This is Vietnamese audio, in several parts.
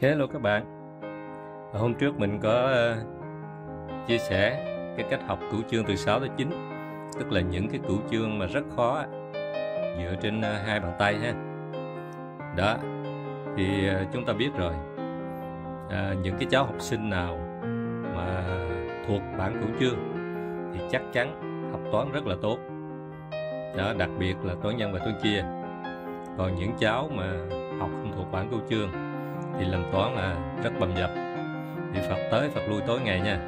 Hello các bạn Hôm trước mình có ờ, chia sẻ cái cách học cửu chương từ 6 tới 9 Tức là những cái cửu chương mà rất khó dựa trên ờ, hai bàn tay ha Đó thì ờ, chúng ta biết rồi à, Những cái cháu học sinh nào mà thuộc bản cửu chương thì chắc chắn học toán rất là tốt đó, đặc biệt là toán nhân và toán chia còn những cháu mà học không thuộc bản cửu chương thì làm toán là rất bầm dập thì phật tới phật lui tối ngày nha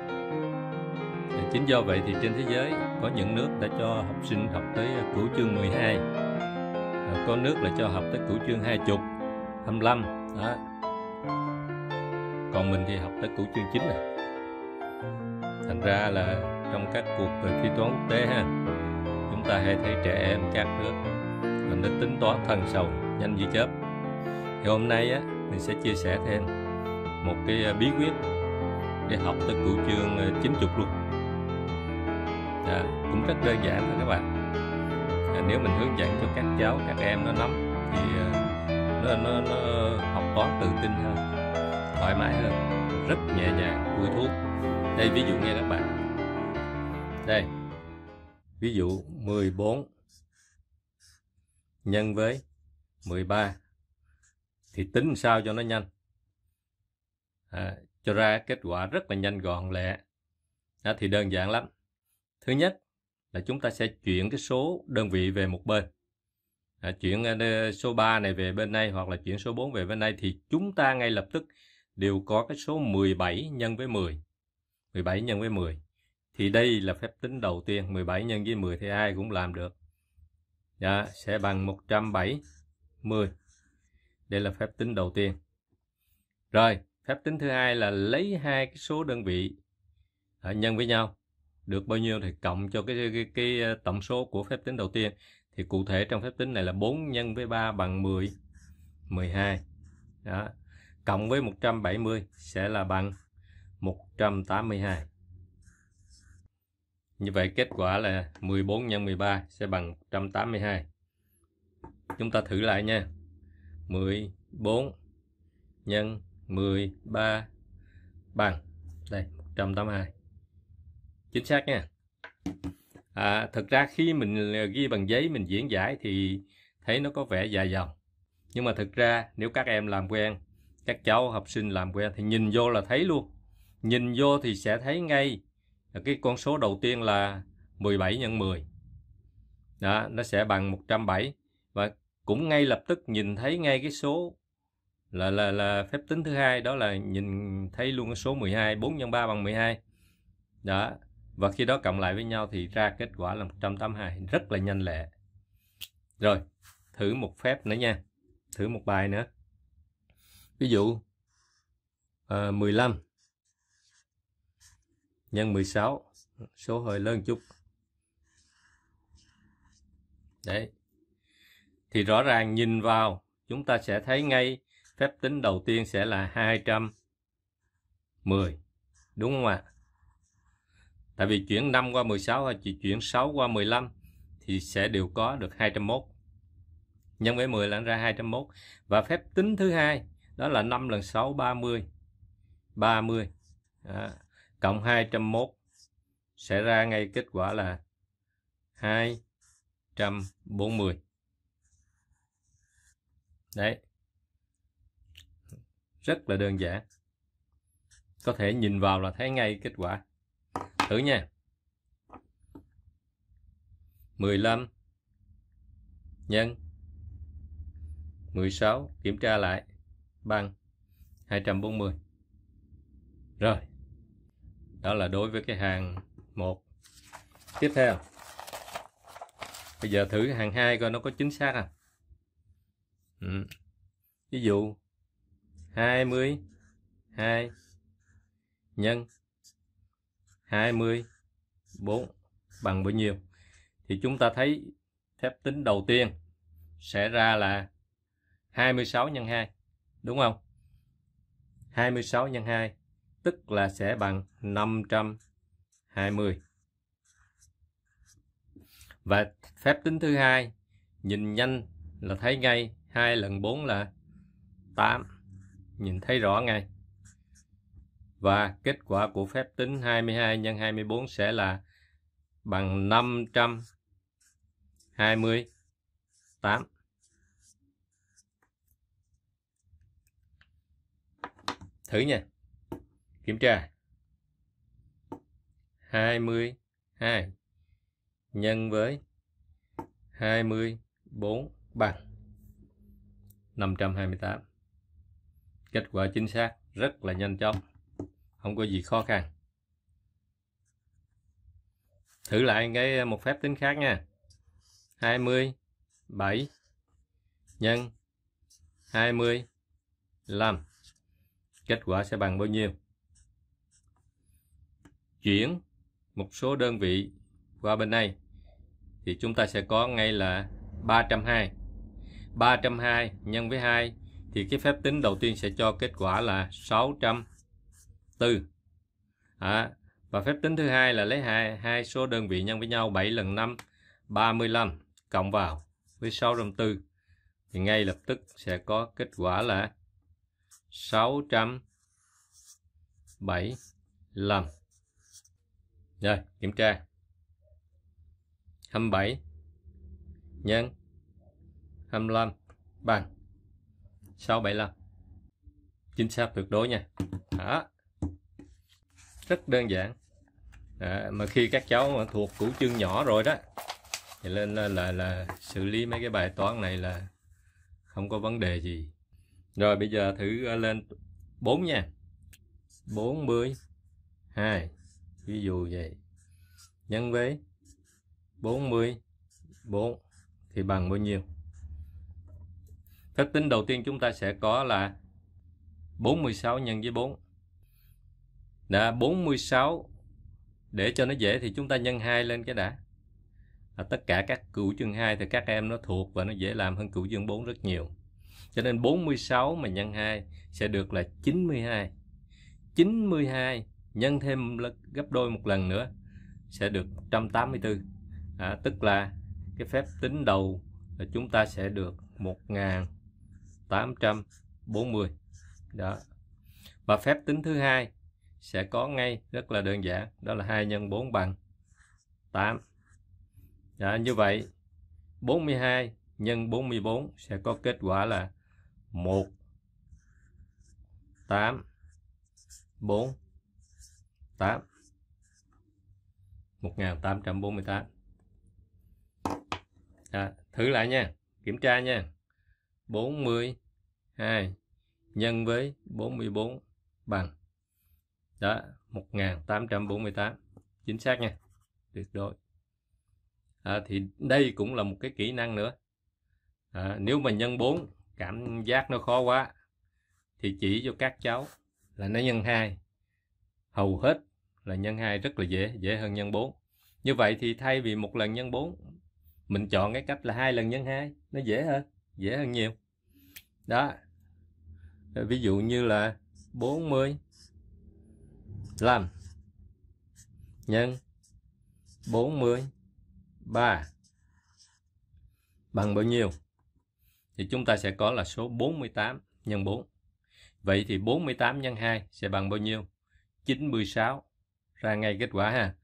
chính do vậy thì trên thế giới có những nước đã cho học sinh học tới cửu chương 12 à, có nước là cho học tới cửu chương hai chục, 20 25 đó còn mình thì học tới cửu chương chín này thành ra là trong các cuộc thi toán quốc tế ha chúng ta hay thấy trẻ em các nước mình đã tính toán thần sầu nhanh như chớp thì hôm nay á mình sẽ chia sẻ thêm một cái à, bí quyết để học tới cửu chương 90 à, luôn à, cũng rất đơn giản thôi các bạn à, nếu mình hướng dẫn cho các cháu các em nó nắm thì à, nó, nó, nó học toán tự tin hơn thoải mái hơn rất nhẹ nhàng vui thuốc đây ví dụ nghe các bạn đây ví dụ 14 nhân với 13 thì tính sao cho nó nhanh à, cho ra kết quả rất là nhanh gọn lẹ à, thì đơn giản lắm thứ nhất là chúng ta sẽ chuyển cái số đơn vị về một bên à, chuyển à, số 3 này về bên này hoặc là chuyển số 4 về bên này thì chúng ta ngay lập tức đều có cái số 17 nhân với 10 17 nhân với 10 thì đây là phép tính đầu tiên 17 nhân với 10 thì ai cũng làm được dạ, sẽ bằng 170 10 đây là phép tính đầu tiên. Rồi, phép tính thứ hai là lấy hai cái số đơn vị nhân với nhau. Được bao nhiêu thì cộng cho cái, cái, cái ờ, tổng số của phép tính đầu tiên. Thì cụ thể trong phép tính này là 4 nhân với 3 bằng 10, 12. Đó. Cộng với 170 sẽ là bằng 182. Như vậy kết quả là 14 nhân 13 sẽ bằng 182. Chúng ta thử lại nha. 14 nhân 13 bằng đây 182 chính xác nha à, thực ra khi mình ghi bằng giấy mình diễn giải thì thấy nó có vẻ dài dòng nhưng mà thực ra nếu các em làm quen các cháu học sinh làm quen thì nhìn vô là thấy luôn nhìn vô thì sẽ thấy ngay cái con số đầu tiên là 17 nhân 10 đó nó sẽ bằng 107 và cũng ngay lập tức nhìn thấy ngay cái số là là là phép tính thứ hai đó là nhìn thấy luôn cái số 12 4 x 3 bằng 12 đó và khi đó cộng lại với nhau thì ra kết quả là 182 rất là nhanh lẹ rồi thử một phép nữa nha thử một bài nữa ví dụ à, ờ, 15 nhân 16 số hơi lớn chút đấy thì rõ ràng nhìn vào chúng ta sẽ thấy ngay phép tính đầu tiên sẽ là 210. Đúng không ạ? Tại vì chuyển 5 qua 16 hay chỉ chuyển 6 qua 15 thì sẽ đều có được 201. Nhân với 10 là ra 201. Và phép tính thứ hai đó là 5 lần 6 30. 30. À, cộng 201 sẽ ra ngay kết quả là 240 đấy rất là đơn giản có thể nhìn vào là thấy ngay kết quả thử nha 15 nhân 16 kiểm tra lại bằng 240 rồi đó là đối với cái hàng 1 tiếp theo bây giờ thử hàng 2 coi nó có chính xác không Ừ. ví dụ 20 2 nhân 24 bằng bao nhiêu thì chúng ta thấy phép tính đầu tiên sẽ ra là 26 nhân 2 đúng không 26 nhân 2 tức là sẽ bằng 520 và phép tính thứ hai nhìn nhanh là thấy ngay 2 lần 4 là 8 nhìn thấy rõ ngay và kết quả của phép tính 22 nhân 24 sẽ là bằng 528 thử nha kiểm tra 22 nhân với 24 bằng 528 kết quả chính xác rất là nhanh chóng không có gì khó khăn thử lại cái ờ, một phép tính khác nha 27 nhân 25 kết quả sẽ bằng bao nhiêu chuyển một số đơn vị qua bên này thì chúng ta sẽ có ngay là 320 320 nhân với 2 thì cái phép tính đầu tiên sẽ cho kết quả là 604. À, và phép tính thứ hai là lấy hai hai số đơn vị nhân với nhau 7 lần 5 35 cộng vào với 604 thì ngay lập tức sẽ có kết quả là 675. Rồi, kiểm tra. 27 nhân 25 bằng 675 chính xác tuyệt đối nha đó rất đơn giản à, mà khi các cháu mà thuộc củ chương nhỏ rồi đó thì lên là, là là xử lý mấy cái bài toán này là không có vấn đề gì rồi bây giờ thử ờ, lên 4 nha 40 2 ví dụ vậy nhân với 40 4 thì bằng bao nhiêu phép tính đầu tiên chúng ta sẽ có là 46 nhân với 4 là 46 để cho nó dễ thì chúng ta nhân 2 lên cái đã à, tất cả các cửu chương 2 thì các em nó thuộc và nó dễ làm hơn cửu chương 4 rất nhiều cho nên 46 mà nhân 2 sẽ được là 92 92 nhân thêm gấp đôi một lần nữa sẽ được 184 à, tức là cái phép tính đầu là chúng ta sẽ được 1000 840 đó và phép tính thứ hai sẽ có ngay rất là đơn giản đó là 2 nhân 4 bằng 8 đó, như vậy 42 nhân 44 sẽ có kết quả là 1 8 4 8 1848 à, thử lại nha kiểm tra nha 42 nhân với 44 bằng đó 1848 chính xác nha tuyệt đối à, thì đây cũng là một cái kỹ năng nữa à, nếu mà nhân 4 cảm giác nó khó quá thì chỉ cho các cháu là nó nhân 2 hầu hết là nhân 2 rất là dễ dễ hơn nhân 4 như vậy thì thay vì một lần nhân 4 mình chọn cái cách là hai lần nhân 2 nó dễ hơn dễ hơn nhiều đó ví dụ như là 45 nhân 43 bằng bao nhiêu thì chúng ta sẽ có là số 48 nhân 4 vậy thì 48 nhân 2 sẽ bằng bao nhiêu 96 ra ngay kết quả ha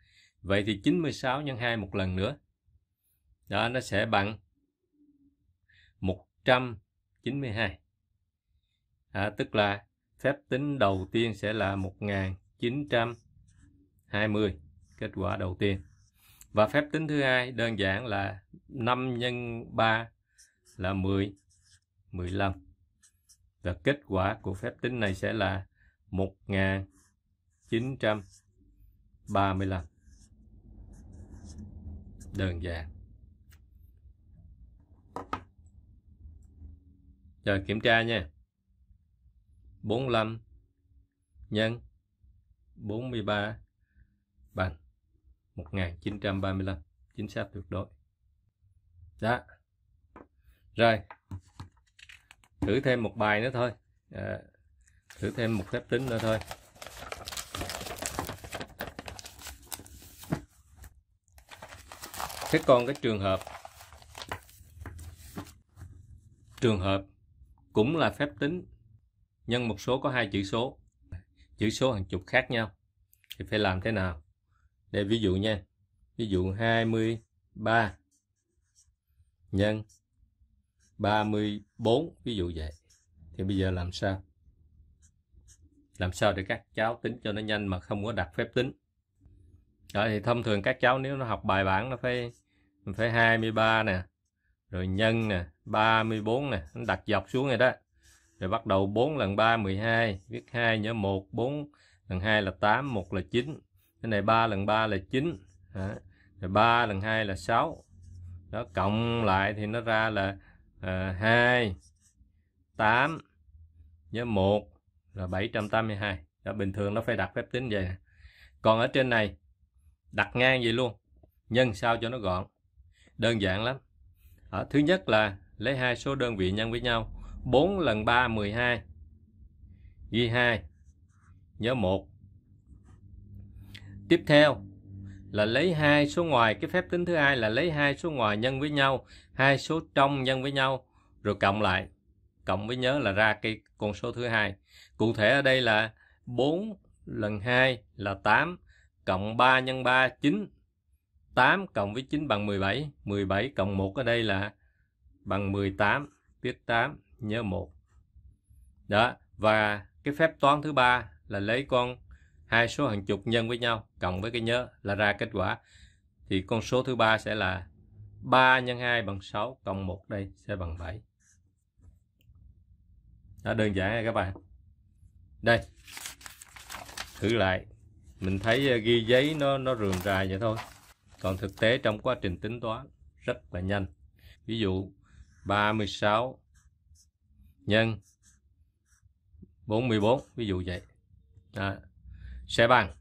vậy thì 96 nhân 2 một lần nữa đó nó sẽ bằng 192, À, tức là phép tính đầu tiên sẽ là 1920, kết quả đầu tiên. Và phép tính thứ hai đơn giản là 5 nhân 3 là 10, 15. Và kết quả của phép tính này sẽ là 1935. Đơn giản. Rồi kiểm tra nha. 45 nhân 43 bằng 1935. Chính xác tuyệt đối. Đó. Rồi. Thử thêm một bài nữa thôi. À, thử thêm một phép tính nữa thôi. Thế còn cái trường hợp trường hợp cũng là phép tính nhân một số có hai chữ số chữ số hàng chục khác nhau thì phải làm thế nào để ví dụ nha ví dụ 23 nhân 34 ví dụ vậy thì bây giờ làm sao làm sao để các cháu tính cho nó nhanh mà không có đặt phép tính đó thì thông thường các cháu nếu nó học bài bản nó phải phải 23 nè rồi nhân nè 34 nè nó đặt dọc xuống rồi đó rồi bắt đầu 4 lần 3 12 viết 2 nhớ 1 4 lần 2 là 8 1 là 9 cái này 3 lần 3 là 9 đó. rồi 3 lần 2 là 6 đó cộng lại thì nó ra là à, 2 8 nhớ 1 là 782 đó bình thường nó phải đặt phép tính vậy còn ở trên này đặt ngang vậy luôn nhân sao cho nó gọn đơn giản lắm à, thứ nhất là lấy hai số đơn vị nhân với nhau 4 lần 3 12 ghi 2 nhớ 1 tiếp theo là lấy hai số ngoài cái phép tính thứ hai là lấy hai số ngoài nhân với nhau hai số trong nhân với nhau rồi cộng lại cộng với nhớ là ra cái con số thứ hai cụ thể ở đây là 4 lần 2 là 8 cộng 3 nhân 3 9 8 cộng với 9 bằng 17. 17 cộng 1 ở đây là bằng 18, viết 8, nhớ 1. Đó, và cái phép toán thứ ba là lấy con hai số hàng chục nhân với nhau cộng với cái nhớ là ra kết quả. Thì con số thứ ba sẽ là 3 nhân 2 bằng 6 cộng 1 đây sẽ bằng 7. Đó đơn giản rồi các bạn. Đây. Thử lại. Mình thấy ờ, ghi giấy nó nó rườm rà vậy thôi còn thực tế trong quá trình tính toán rất là nhanh ví dụ 36 nhân 44 ví dụ vậy à, sẽ bằng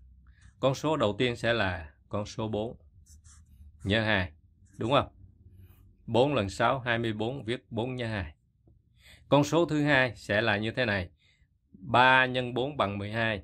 con số đầu tiên sẽ là con số 4 nhân 2 đúng không 4 lần 6 24 viết 4 nhân 2 con số thứ hai sẽ là như thế này 3 nhân 4 bằng 12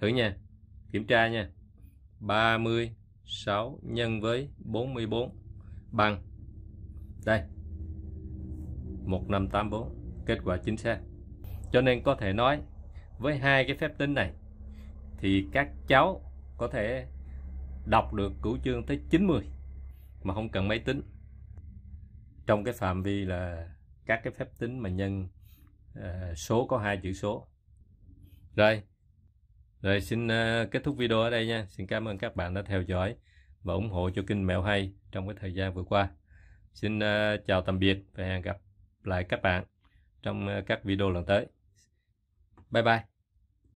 Thử nha. Kiểm tra nha. 36 nhân với 44 bằng đây 1584 kết quả chính xác cho nên có thể nói với hai cái phép tính này thì các cháu có thể đọc được cửu chương tới 90 mà không cần máy tính trong cái phạm vi là các cái phép tính mà nhân uh, số có hai chữ số rồi rồi xin ờ, kết thúc video ở đây nha. Xin cảm ơn các bạn đã theo dõi và ủng hộ cho kênh Mẹo Hay trong cái thời gian vừa qua. Xin ờ, chào tạm biệt và hẹn gặp lại các bạn trong ờ, các video lần tới. Bye bye.